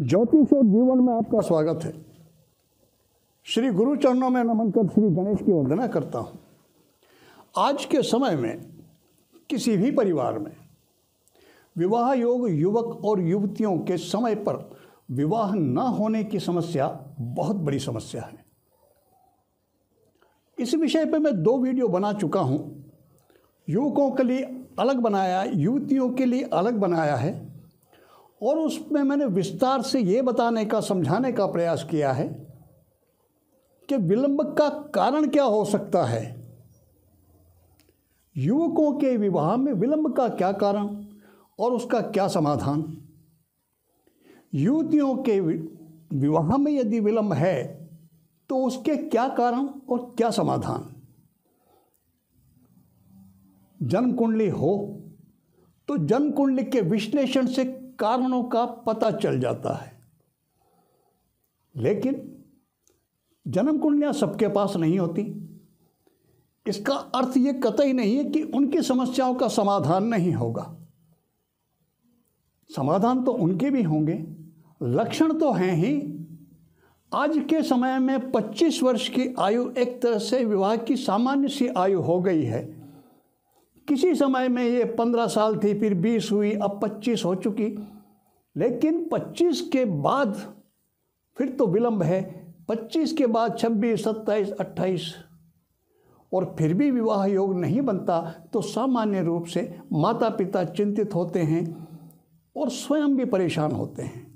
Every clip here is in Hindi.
ज्योतिष और जीवन में आपका स्वागत है श्री गुरु चरणों में नमन कर श्री गणेश की वंदना करता हूँ आज के समय में किसी भी परिवार में विवाह योग युवक और युवतियों के समय पर विवाह न होने की समस्या बहुत बड़ी समस्या है इस विषय पर मैं दो वीडियो बना चुका हूँ युवकों के लिए अलग बनाया युवतियों के लिए अलग बनाया है और उसमें मैंने विस्तार से ये बताने का समझाने का प्रयास किया है कि विलंब का कारण क्या हो सकता है युवकों के विवाह में विलंब का क्या कारण और उसका क्या समाधान युवतियों के विवाह में यदि विलंब है तो उसके क्या कारण और क्या समाधान जन्म कुंडली हो तो जन्म कुंडली के विश्लेषण से कारणों का पता चल जाता है लेकिन जन्म कुंडलियाँ सबके पास नहीं होती इसका अर्थ ये कतई नहीं है कि उनकी समस्याओं का समाधान नहीं होगा समाधान तो उनके भी होंगे लक्षण तो हैं ही आज के समय में 25 वर्ष की आयु एक तरह से विवाह की सामान्य सी आयु हो गई है किसी समय में ये पंद्रह साल थी फिर बीस हुई अब पच्चीस हो चुकी लेकिन पच्चीस के बाद फिर तो विलंब है पच्चीस के बाद छब्बीस सत्ताईस अट्ठाईस और फिर भी विवाह योग नहीं बनता तो सामान्य रूप से माता पिता चिंतित होते हैं और स्वयं भी परेशान होते हैं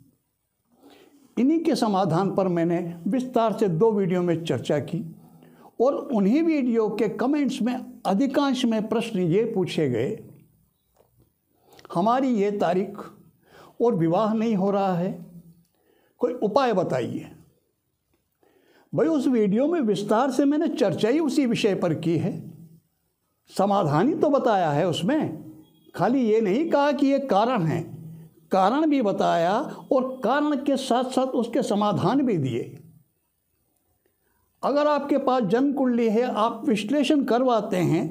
इन्हीं के समाधान पर मैंने विस्तार से दो वीडियो में चर्चा की और उन्हीं वीडियो के कमेंट्स में अधिकांश में प्रश्न ये पूछे गए हमारी ये तारीख और विवाह नहीं हो रहा है कोई उपाय बताइए भाई उस वीडियो में विस्तार से मैंने चर्चा ही उसी विषय पर की है समाधान ही तो बताया है उसमें खाली ये नहीं कहा कि ये कारण है कारण भी बताया और कारण के साथ साथ उसके समाधान भी दिए अगर आपके पास जन्म कुंडली है आप विश्लेषण करवाते हैं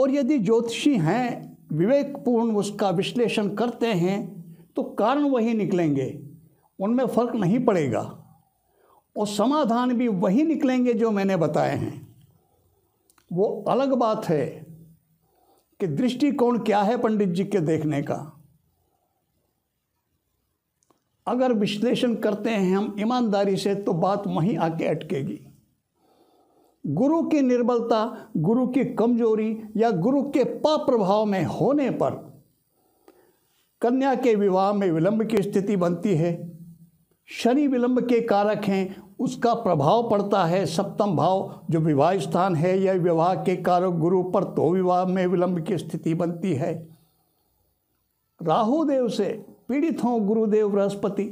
और यदि ज्योतिषी हैं विवेकपूर्ण उसका विश्लेषण करते हैं तो कारण वही निकलेंगे उनमें फ़र्क नहीं पड़ेगा और समाधान भी वही निकलेंगे जो मैंने बताए हैं वो अलग बात है कि दृष्टिकोण क्या है पंडित जी के देखने का अगर विश्लेषण करते हैं हम ईमानदारी से तो बात वहीं आके अटकेगी गुरु की निर्बलता गुरु की कमजोरी या गुरु के पाप प्रभाव में होने पर कन्या के विवाह में विलंब की स्थिति बनती है शनि विलंब के कारक हैं उसका प्रभाव पड़ता है सप्तम भाव जो विवाह स्थान है या विवाह के कारक गुरु पर तो विवाह में विलंब की स्थिति बनती है राहु देव से पीड़ित हों गुरुदेव बृहस्पति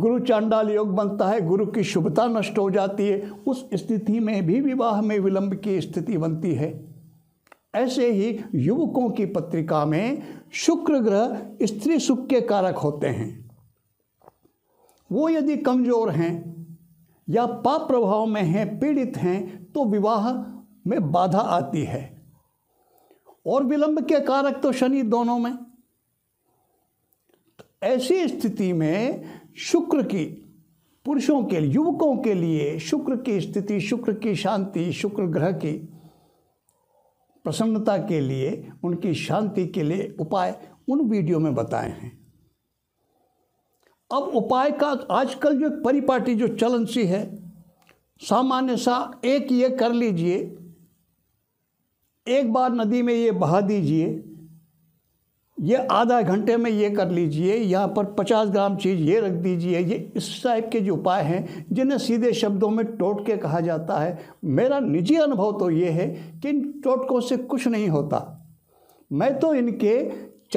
गुरु चांडाल योग बनता है गुरु की शुभता नष्ट हो जाती है उस स्थिति में भी विवाह में विलंब की स्थिति बनती है ऐसे ही युवकों की पत्रिका में शुक्र ग्रह स्त्री सुख के कारक होते हैं वो यदि कमजोर हैं या पाप प्रभाव में हैं पीड़ित हैं तो विवाह में बाधा आती है और विलंब के कारक तो शनि दोनों में ऐसी स्थिति में शुक्र की पुरुषों के युवकों के लिए शुक्र की स्थिति शुक्र की शांति शुक्र ग्रह की प्रसन्नता के लिए उनकी शांति के लिए उपाय उन वीडियो में बताए हैं अब उपाय का आजकल जो परिपाटी जो चलन सी है सामान्य सा एक ये कर लीजिए एक बार नदी में ये बहा दीजिए ये आधा घंटे में ये कर लीजिए यहाँ पर 50 ग्राम चीज़ ये रख दीजिए ये इस टाइप के जो उपाय हैं जिन्हें सीधे शब्दों में टोट के कहा जाता है मेरा निजी अनुभव तो ये है कि इन टोटकों से कुछ नहीं होता मैं तो इनके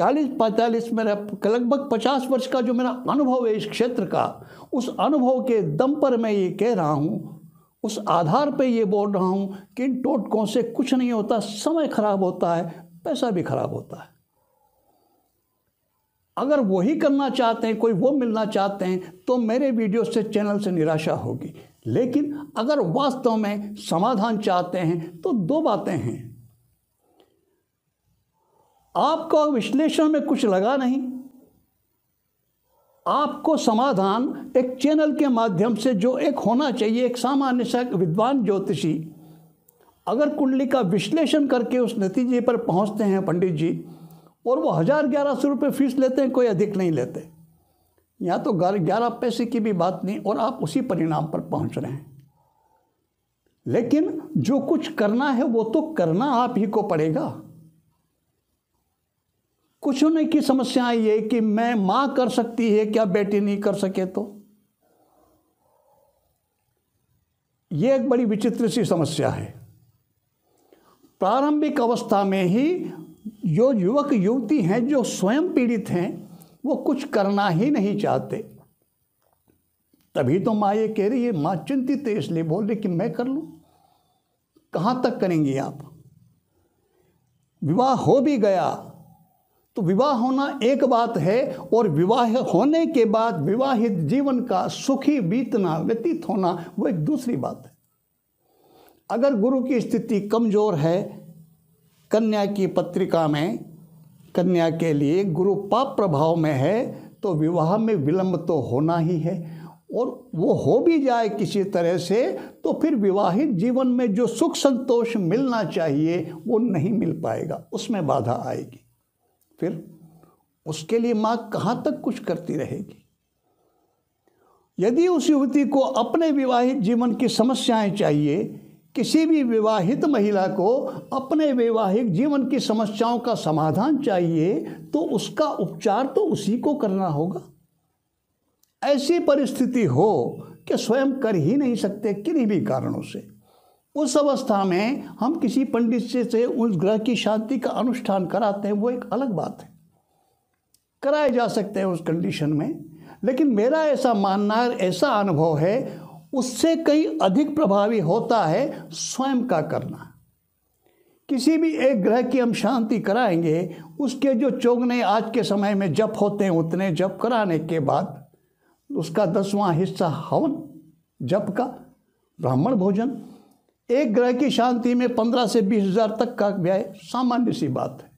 40-45 मेरा लगभग 50 वर्ष का जो मेरा अनुभव है इस क्षेत्र का उस अनुभव के दम पर मैं ये कह रहा हूँ उस आधार पर ये बोल रहा हूँ कि इन टोटकों से कुछ नहीं होता समय खराब होता है पैसा भी खराब होता है अगर वही करना चाहते हैं कोई वो मिलना चाहते हैं तो मेरे वीडियो से चैनल से निराशा होगी लेकिन अगर वास्तव में समाधान चाहते हैं तो दो बातें हैं आपको विश्लेषण में कुछ लगा नहीं आपको समाधान एक चैनल के माध्यम से जो एक होना चाहिए एक सामान्य सा विद्वान ज्योतिषी अगर कुंडली का विश्लेषण करके उस नतीजे पर पहुंचते हैं पंडित जी और वो हज़ार ग्यारह सौ रुपये फीस लेते हैं कोई अधिक नहीं लेते यहाँ तो ग्यारह पैसे की भी बात नहीं और आप उसी परिणाम पर पहुँच रहे हैं लेकिन जो कुछ करना है वो तो करना आप ही को पड़ेगा कुछ होने की समस्या आई है कि मैं माँ कर सकती है क्या बेटी नहीं कर सके तो ये एक बड़ी विचित्र सी समस्या है प्रारंभिक अवस्था में ही जो युवक युवती हैं जो स्वयं पीड़ित हैं वो कुछ करना ही नहीं चाहते तभी तो माँ ये कह रही है माँ चिंतित है इसलिए बोल रही कि मैं कर लूँ कहाँ तक करेंगी आप विवाह हो भी गया तो विवाह होना एक बात है और विवाह होने के बाद विवाहित जीवन का सुखी बीतना व्यतीत होना वो एक दूसरी बात है अगर गुरु की स्थिति कमज़ोर है कन्या की पत्रिका में कन्या के लिए गुरु पाप प्रभाव में है तो विवाह में विलंब तो होना ही है और वो हो भी जाए किसी तरह से तो फिर विवाहित जीवन में जो सुख संतोष मिलना चाहिए वो नहीं मिल पाएगा उसमें बाधा आएगी फिर उसके लिए माँ कहाँ तक कुछ करती रहेगी यदि उस युवती को अपने विवाहित जीवन की समस्याएं चाहिए किसी भी विवाहित महिला को अपने वैवाहिक जीवन की समस्याओं का समाधान चाहिए तो उसका उपचार तो उसी को करना होगा ऐसी परिस्थिति हो कि स्वयं कर ही नहीं सकते किन्हीं भी कारणों से उस अवस्था में हम किसी पंडित से से उस ग्रह की शांति का अनुष्ठान कराते हैं वो एक अलग बात है कराए जा सकते हैं उस कंडीशन में लेकिन मेरा ऐसा मानना ऐसा अनुभव है उससे कहीं अधिक प्रभावी होता है स्वयं का करना किसी भी एक ग्रह की हम शांति कराएंगे उसके जो चौगने आज के समय में जप होते हैं उतने जप कराने के बाद उसका दसवां हिस्सा हवन जप का ब्राह्मण भोजन एक ग्रह की शांति में पंद्रह से बीस हजार तक का व्यय सामान्य सी बात है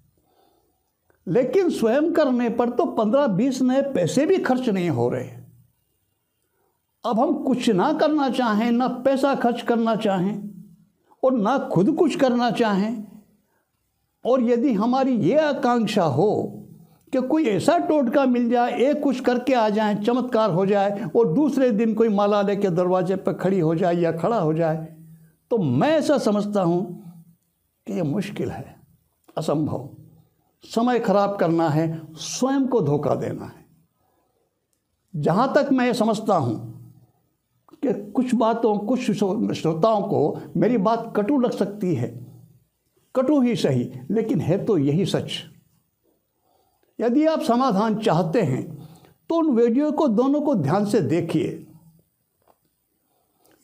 लेकिन स्वयं करने पर तो पंद्रह बीस नए पैसे भी खर्च नहीं हो रहे हैं अब हम कुछ ना करना चाहें ना पैसा खर्च करना चाहें और ना खुद कुछ करना चाहें और यदि हमारी ये आकांक्षा हो कि कोई ऐसा टोटका मिल जाए एक कुछ करके आ जाए चमत्कार हो जाए और दूसरे दिन कोई माला लेके दरवाजे पर खड़ी हो जाए या खड़ा हो जाए तो मैं ऐसा समझता हूँ कि ये मुश्किल है असंभव समय खराब करना है स्वयं को धोखा देना है जहाँ तक मैं ये समझता हूँ कि कुछ बातों कुछ श्रोताओं को मेरी बात कटु लग सकती है कटु ही सही लेकिन है तो यही सच यदि आप समाधान चाहते हैं तो उन वीडियो को दोनों को ध्यान से देखिए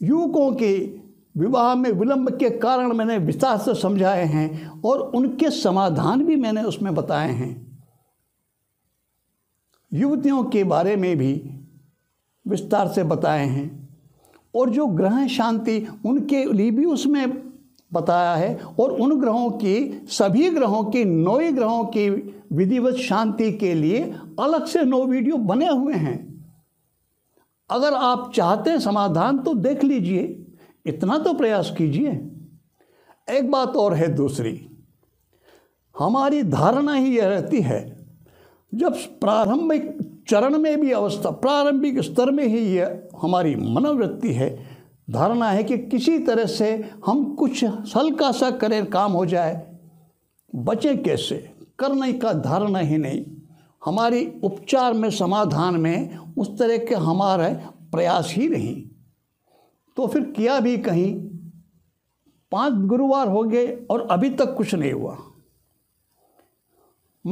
युवकों के विवाह में विलंब के कारण मैंने विस्तार से समझाए हैं और उनके समाधान भी मैंने उसमें बताए हैं युवतियों के बारे में भी विस्तार से बताए हैं और जो ग्रह शांति उनके लिए भी उसमें बताया है और उन ग्रहों की सभी ग्रहों की नौ ग्रहों की विधिवत शांति के लिए अलग से नौ वीडियो बने हुए हैं अगर आप चाहते हैं समाधान तो देख लीजिए इतना तो प्रयास कीजिए एक बात और है दूसरी हमारी धारणा ही यह रहती है जब प्रारंभिक चरण में भी अवस्था प्रारंभिक स्तर में ही यह हमारी मनोवृत्ति है धारणा है कि किसी तरह से हम कुछ हल्का सा करें काम हो जाए बचे कैसे करने का धारणा ही नहीं हमारी उपचार में समाधान में उस तरह के हमारे प्रयास ही नहीं तो फिर किया भी कहीं पांच गुरुवार हो गए और अभी तक कुछ नहीं हुआ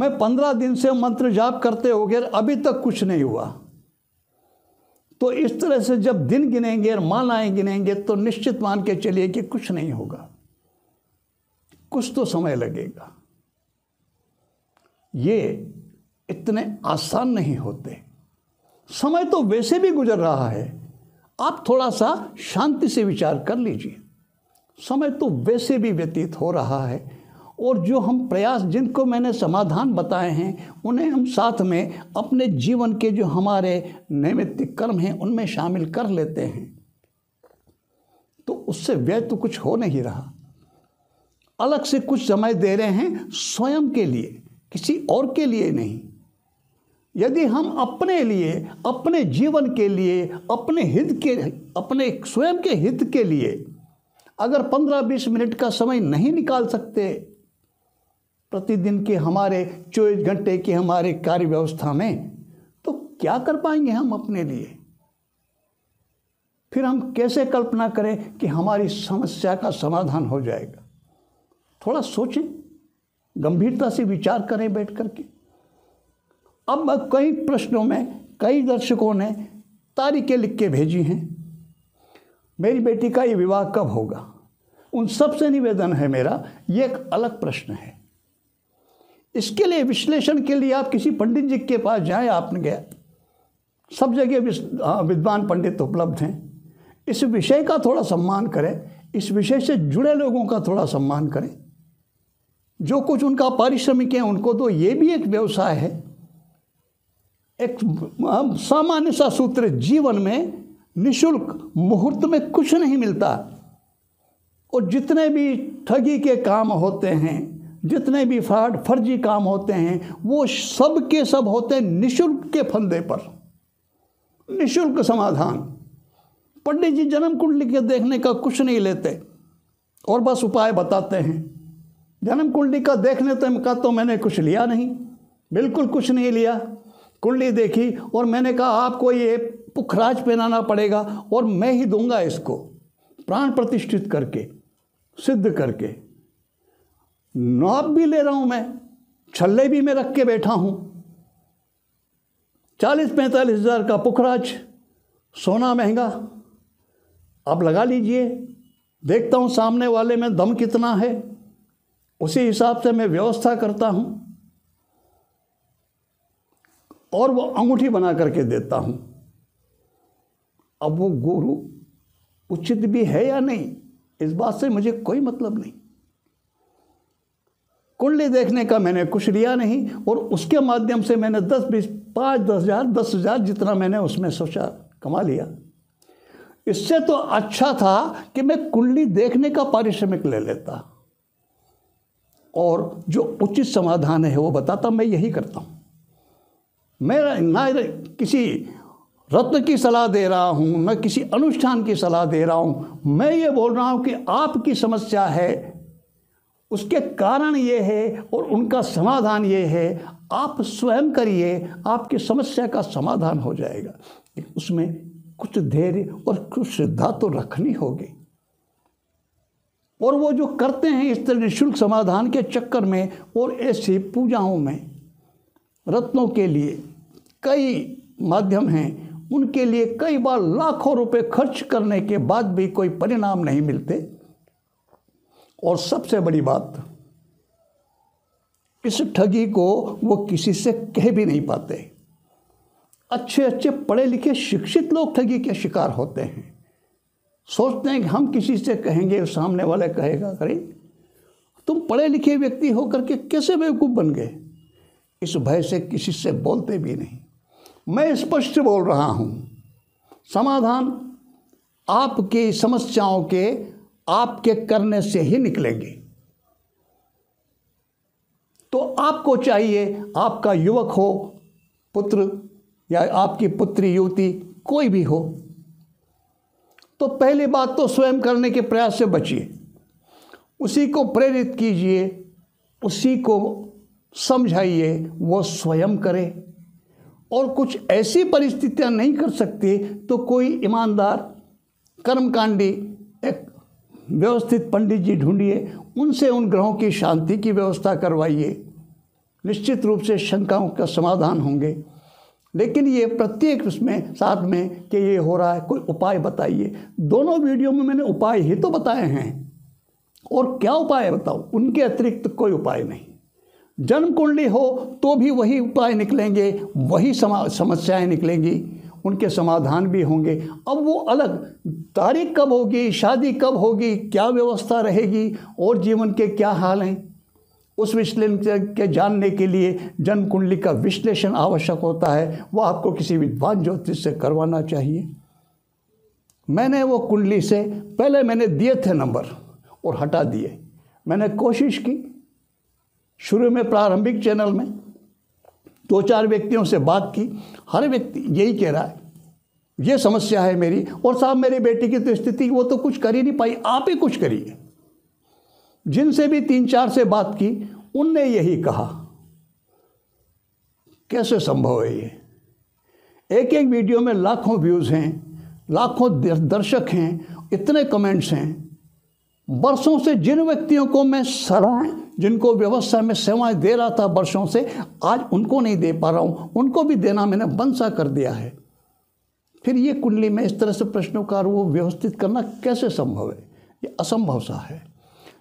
मैं पंद्रह दिन से मंत्र जाप करते हो गए अभी तक कुछ नहीं हुआ तो इस तरह से जब दिन गिनेंगे और मालाएं गिनेंगे तो निश्चित मान के चलिए कि कुछ नहीं होगा कुछ तो समय लगेगा ये इतने आसान नहीं होते समय तो वैसे भी गुजर रहा है आप थोड़ा सा शांति से विचार कर लीजिए समय तो वैसे भी व्यतीत हो रहा है और जो हम प्रयास जिनको मैंने समाधान बताए हैं उन्हें हम साथ में अपने जीवन के जो हमारे नैमित्त कर्म हैं उनमें शामिल कर लेते हैं तो उससे व्यय तो कुछ हो नहीं रहा अलग से कुछ समय दे रहे हैं स्वयं के लिए किसी और के लिए नहीं यदि हम अपने लिए अपने जीवन के लिए अपने हित के अपने स्वयं के हित के लिए अगर पंद्रह बीस मिनट का समय नहीं निकाल सकते प्रतिदिन के हमारे चौबीस घंटे के हमारे कार्य व्यवस्था में तो क्या कर पाएंगे हम अपने लिए फिर हम कैसे कल्पना करें कि हमारी समस्या का समाधान हो जाएगा थोड़ा सोचें गंभीरता से विचार करें बैठ करके अब कई प्रश्नों में कई दर्शकों ने तारीखें लिख के भेजी हैं मेरी बेटी का ये विवाह कब होगा उन सब से निवेदन है मेरा ये एक अलग प्रश्न है इसके लिए विश्लेषण के लिए आप किसी पंडित जी के पास जाएं आपने गया सब जगह हाँ, विद्वान पंडित उपलब्ध हैं इस विषय का थोड़ा सम्मान करें इस विषय से जुड़े लोगों का थोड़ा सम्मान करें जो कुछ उनका पारिश्रमिक है उनको तो ये भी एक व्यवसाय है एक हाँ, सामान्य सा सूत्र जीवन में निशुल्क मुहूर्त में कुछ नहीं मिलता और जितने भी ठगी के काम होते हैं जितने भी फाड़ फर्जी काम होते हैं वो सब के सब होते हैं निशुल्क के फंदे पर निशुल्क समाधान पंडित जी जन्म कुंडली के देखने का कुछ नहीं लेते और बस उपाय बताते हैं जन्म कुंडली का देखने तो का तो मैंने कुछ लिया नहीं बिल्कुल कुछ नहीं लिया कुंडली देखी और मैंने कहा आपको ये पुखराज पहनाना पड़ेगा और मैं ही दूंगा इसको प्राण प्रतिष्ठित करके सिद्ध करके नाप भी ले रहा हूं मैं छल्ले भी मैं रख के बैठा हूं चालीस पैंतालीस हज़ार का पुखराज सोना महंगा आप लगा लीजिए देखता हूँ सामने वाले में दम कितना है उसी हिसाब से मैं व्यवस्था करता हूँ और वो अंगूठी बना करके देता हूँ अब वो गुरु उचित भी है या नहीं इस बात से मुझे कोई मतलब नहीं कुंडली देखने का मैंने कुछ लिया नहीं और उसके माध्यम से मैंने दस बीस पाँच दस हज़ार दस हज़ार जितना मैंने उसमें सोचा कमा लिया इससे तो अच्छा था कि मैं कुंडली देखने का पारिश्रमिक ले लेता और जो उचित समाधान है वो बताता मैं यही करता हूँ मैं ना किसी रत्न की सलाह दे रहा हूँ ना किसी अनुष्ठान की सलाह दे रहा हूँ मैं ये बोल रहा हूँ कि आपकी समस्या है उसके कारण ये है और उनका समाधान ये है आप स्वयं करिए आपकी समस्या का समाधान हो जाएगा उसमें कुछ धैर्य और कुछ श्रद्धा तो रखनी होगी और वो जो करते हैं इस तरह निःशुल्क समाधान के चक्कर में और ऐसी पूजाओं में रत्नों के लिए कई माध्यम हैं उनके लिए कई बार लाखों रुपए खर्च करने के बाद भी कोई परिणाम नहीं मिलते और सबसे बड़ी बात इस ठगी को वो किसी से कह भी नहीं पाते अच्छे अच्छे पढ़े लिखे शिक्षित लोग ठगी के शिकार होते हैं सोचते हैं कि हम किसी से कहेंगे सामने वाले कहेगा अरे तुम पढ़े लिखे व्यक्ति होकर के कैसे बेवकूफ़ बन गए इस भय से किसी से बोलते भी नहीं मैं स्पष्ट बोल रहा हूँ समाधान आपकी समस्याओं के आपके करने से ही निकलेंगे तो आपको चाहिए आपका युवक हो पुत्र या आपकी पुत्री युवती कोई भी हो तो पहली बात तो स्वयं करने के प्रयास से बचिए उसी को प्रेरित कीजिए उसी को समझाइए वो स्वयं करे और कुछ ऐसी परिस्थितियां नहीं कर सकती तो कोई ईमानदार कर्मकांडी एक व्यवस्थित पंडित जी ढूंढिए उनसे उन ग्रहों की शांति की व्यवस्था करवाइए निश्चित रूप से शंकाओं का समाधान होंगे लेकिन ये प्रत्येक उसमें साथ में कि ये हो रहा है कोई उपाय बताइए दोनों वीडियो में मैंने उपाय ही तो बताए हैं और क्या उपाय बताओ उनके अतिरिक्त तो कोई उपाय नहीं जन्म कुंडली हो तो भी वही उपाय निकलेंगे वही समस्याएं निकलेंगी उनके समाधान भी होंगे अब वो अलग तारीख कब होगी शादी कब होगी क्या व्यवस्था रहेगी और जीवन के क्या हाल हैं उस विश्लेषण के जानने के लिए जन्म कुंडली का विश्लेषण आवश्यक होता है वह आपको किसी विद्वान ज्योतिष से करवाना चाहिए मैंने वो कुंडली से पहले मैंने दिए थे नंबर और हटा दिए मैंने कोशिश की शुरू में प्रारंभिक चैनल में दो चार व्यक्तियों से बात की हर व्यक्ति यही कह रहा है ये समस्या है मेरी और साहब मेरी बेटी की तो स्थिति वो तो कुछ कर ही नहीं पाई आप ही कुछ करिए जिनसे भी तीन चार से बात की उनने यही कहा कैसे संभव है ये एक एक वीडियो में लाखों व्यूज़ हैं लाखों दर्शक हैं इतने कमेंट्स हैं बरसों से जिन व्यक्तियों को मैं सराय जिनको व्यवस्था में सेवाएं दे रहा था वर्षों से आज उनको नहीं दे पा रहा हूँ उनको भी देना मैंने बंसा कर दिया है फिर ये कुंडली में इस तरह से प्रश्नों का वो व्यवस्थित करना कैसे संभव है ये असंभव सा है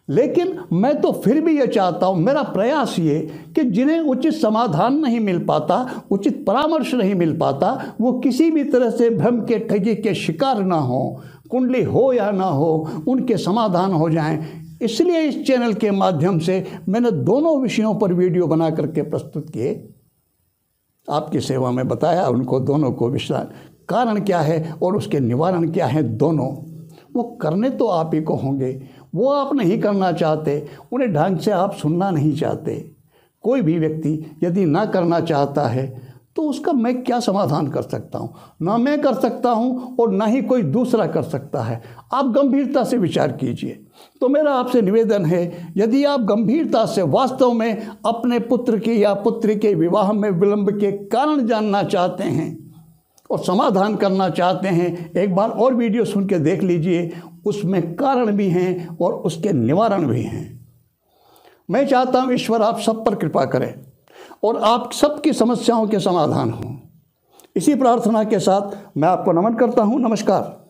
लेकिन मैं तो फिर भी ये चाहता हूँ मेरा प्रयास ये कि जिन्हें उचित समाधान नहीं मिल पाता उचित परामर्श नहीं मिल पाता वो किसी भी तरह से भ्रम के ठगी के शिकार ना हों कुंडली हो या ना हो उनके समाधान हो जाएं इसलिए इस चैनल के माध्यम से मैंने दोनों विषयों पर वीडियो बना करके प्रस्तुत किए आपकी सेवा में बताया उनको दोनों को विश्राम कारण क्या है और उसके निवारण क्या है दोनों वो करने तो आप ही को होंगे वो आप नहीं करना चाहते उन्हें ढंग से आप सुनना नहीं चाहते कोई भी व्यक्ति यदि ना करना चाहता है तो उसका मैं क्या समाधान कर सकता हूँ ना मैं कर सकता हूँ और ना ही कोई दूसरा कर सकता है आप गंभीरता से विचार कीजिए तो मेरा आपसे निवेदन है यदि आप गंभीरता से वास्तव में अपने पुत्र की या पुत्री के विवाह में विलंब के कारण जानना चाहते हैं और समाधान करना चाहते हैं एक बार और वीडियो सुन के देख लीजिए उसमें कारण भी हैं और उसके निवारण भी हैं मैं चाहता हूँ ईश्वर आप सब पर कृपा करें और आप सबकी समस्याओं के समाधान हों इसी प्रार्थना के साथ मैं आपको नमन करता हूँ नमस्कार